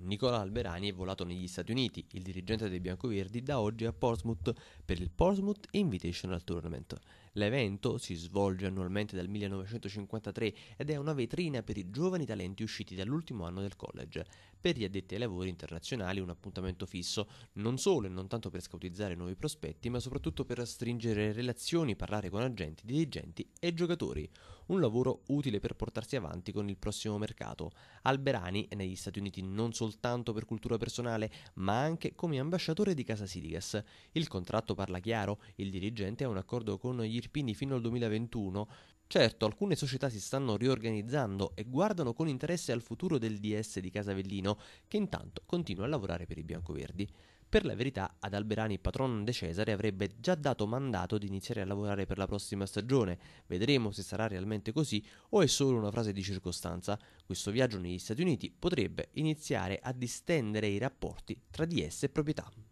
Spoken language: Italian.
Nicola Alberani è volato negli Stati Uniti, il dirigente dei biancoverdi da oggi a Portsmouth per il Portsmouth Invitational Tournament. L'evento si svolge annualmente dal 1953 ed è una vetrina per i giovani talenti usciti dall'ultimo anno del college. Per gli addetti ai lavori internazionali un appuntamento fisso, non solo e non tanto per scautizzare nuovi prospetti, ma soprattutto per stringere relazioni, parlare con agenti, dirigenti e giocatori un lavoro utile per portarsi avanti con il prossimo mercato. Alberani è negli Stati Uniti non soltanto per cultura personale, ma anche come ambasciatore di Casa Siligas. Il contratto parla chiaro, il dirigente ha un accordo con gli Irpini fino al 2021, Certo, alcune società si stanno riorganizzando e guardano con interesse al futuro del DS di Casavellino, che intanto continua a lavorare per i biancoverdi. Per la verità, ad Alberani Patron De Cesare avrebbe già dato mandato di iniziare a lavorare per la prossima stagione. Vedremo se sarà realmente così o è solo una frase di circostanza. Questo viaggio negli Stati Uniti potrebbe iniziare a distendere i rapporti tra DS e proprietà.